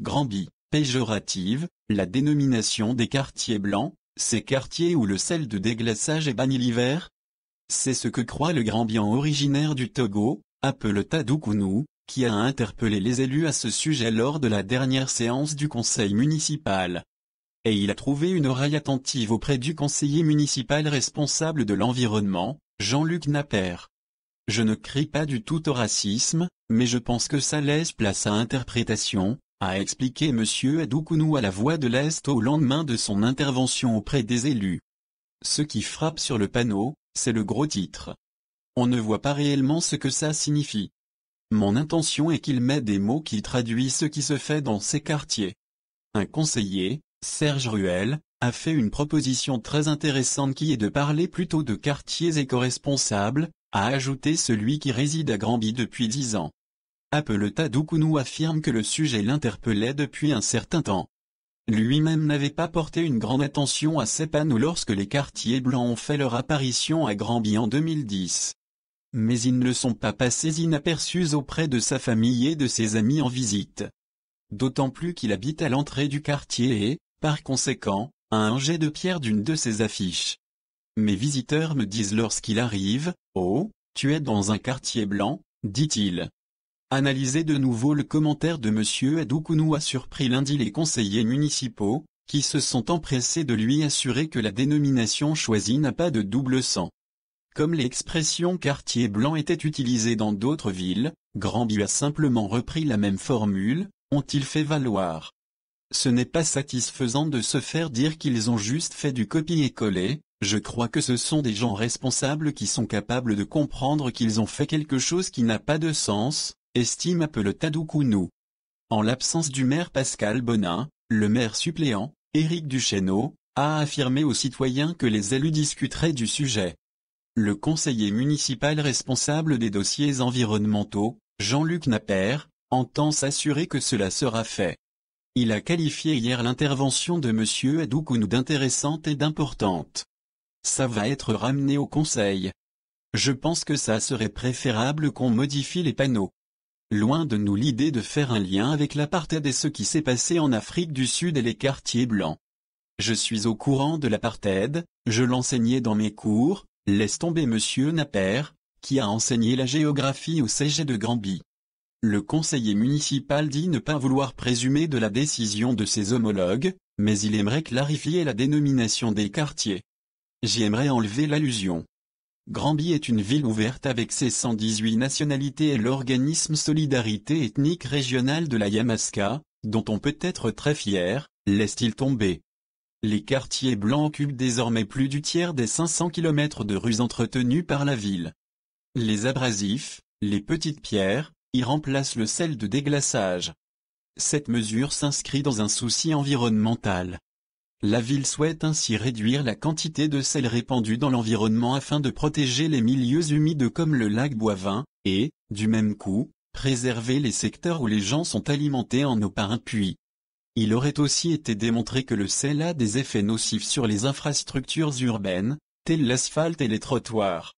Granby, péjorative, la dénomination des quartiers blancs, ces quartiers où le sel de déglaçage est banni l'hiver C'est ce que croit le grandbian originaire du Togo, appelé Tadoukounou, qui a interpellé les élus à ce sujet lors de la dernière séance du conseil municipal. Et il a trouvé une oreille attentive auprès du conseiller municipal responsable de l'environnement, Jean-Luc Napper. Je ne crie pas du tout au racisme, mais je pense que ça laisse place à interprétation, a expliqué M. Adoukounou à la Voix de l'Est au lendemain de son intervention auprès des élus. Ce qui frappe sur le panneau, c'est le gros titre. On ne voit pas réellement ce que ça signifie. Mon intention est qu'il met des mots qui traduisent ce qui se fait dans ces quartiers. Un conseiller, Serge Ruel, a fait une proposition très intéressante qui est de parler plutôt de quartiers éco-responsables, a ajouté celui qui réside à Granby depuis dix ans. Apple affirme que le sujet l'interpellait depuis un certain temps. Lui-même n'avait pas porté une grande attention à ces panneaux lorsque les quartiers blancs ont fait leur apparition à Granby en 2010. Mais ils ne le sont pas passés inaperçus auprès de sa famille et de ses amis en visite. D'autant plus qu'il habite à l'entrée du quartier et, par conséquent, a un jet de pierre d'une de ses affiches. Mes visiteurs me disent lorsqu'il arrive, « Oh, tu es dans un quartier blanc », dit-il. Analyser de nouveau le commentaire de M. Adoukounou a surpris lundi les conseillers municipaux, qui se sont empressés de lui assurer que la dénomination choisie n'a pas de double sens. Comme l'expression quartier blanc était utilisée dans d'autres villes, Granby a simplement repris la même formule, ont-ils fait valoir. Ce n'est pas satisfaisant de se faire dire qu'ils ont juste fait du copier-coller, je crois que ce sont des gens responsables qui sont capables de comprendre qu'ils ont fait quelque chose qui n'a pas de sens, estime le Tadoukounou. En l'absence du maire Pascal Bonin, le maire suppléant, Éric Duchesneau, a affirmé aux citoyens que les élus discuteraient du sujet. Le conseiller municipal responsable des dossiers environnementaux, Jean-Luc Napper, entend s'assurer que cela sera fait. Il a qualifié hier l'intervention de M. Tadoukounou d'intéressante et d'importante. Ça va être ramené au conseil. Je pense que ça serait préférable qu'on modifie les panneaux. Loin de nous l'idée de faire un lien avec l'apartheid et ce qui s'est passé en Afrique du Sud et les quartiers blancs. Je suis au courant de l'apartheid, je l'enseignais dans mes cours, laisse tomber monsieur Napper, qui a enseigné la géographie au CG de Granby. Le conseiller municipal dit ne pas vouloir présumer de la décision de ses homologues, mais il aimerait clarifier la dénomination des quartiers. J'aimerais enlever l'allusion. Granby est une ville ouverte avec ses 118 nationalités et l'organisme Solidarité ethnique régionale de la Yamaska, dont on peut être très fier, laisse-t-il tomber. Les quartiers blancs occupent désormais plus du tiers des 500 km de rues entretenues par la ville. Les abrasifs, les petites pierres, y remplacent le sel de déglaçage. Cette mesure s'inscrit dans un souci environnemental. La ville souhaite ainsi réduire la quantité de sel répandu dans l'environnement afin de protéger les milieux humides comme le lac Boivin, et, du même coup, préserver les secteurs où les gens sont alimentés en eau par un puits. Il aurait aussi été démontré que le sel a des effets nocifs sur les infrastructures urbaines, telles l'asphalte et les trottoirs.